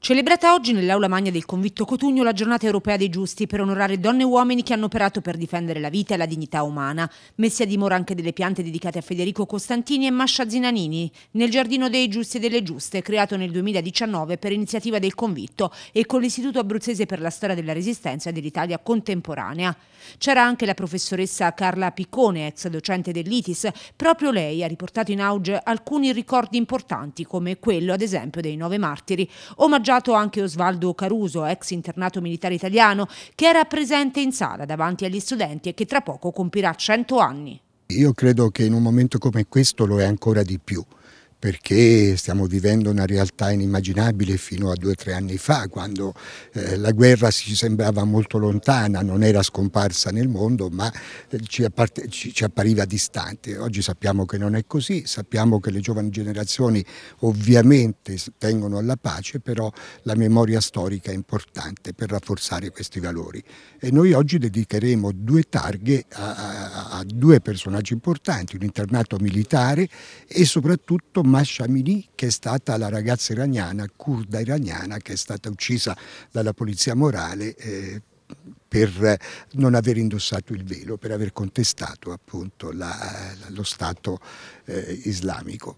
Celebrata oggi nell'aula magna del convitto Cotugno la giornata europea dei giusti per onorare donne e uomini che hanno operato per difendere la vita e la dignità umana, messi a dimora anche delle piante dedicate a Federico Costantini e Mascia Zinanini nel Giardino dei Giusti e delle Giuste, creato nel 2019 per iniziativa del convitto e con l'Istituto Abruzzese per la Storia della Resistenza dell'Italia Contemporanea. C'era anche la professoressa Carla Piccone, ex docente dell'ITIS, proprio lei ha riportato in auge alcuni ricordi importanti come quello ad esempio dei nove martiri o maggiormente ingaggiato anche Osvaldo Caruso, ex internato militare italiano, che era presente in sala davanti agli studenti e che tra poco compirà 100 anni. Io credo che in un momento come questo lo è ancora di più perché stiamo vivendo una realtà inimmaginabile fino a due o tre anni fa, quando eh, la guerra ci sembrava molto lontana, non era scomparsa nel mondo, ma eh, ci, ci, ci, appariva distante. Oggi sappiamo che non è così, sappiamo che le giovani generazioni ovviamente tengono alla pace, però la memoria storica è importante per rafforzare questi valori. E noi oggi dedicheremo due targhe a, a, a due personaggi importanti, un internato militare e soprattutto Tomas Amini, che è stata la ragazza iraniana, kurda iraniana, che è stata uccisa dalla polizia morale eh, per non aver indossato il velo, per aver contestato appunto la, lo Stato eh, islamico.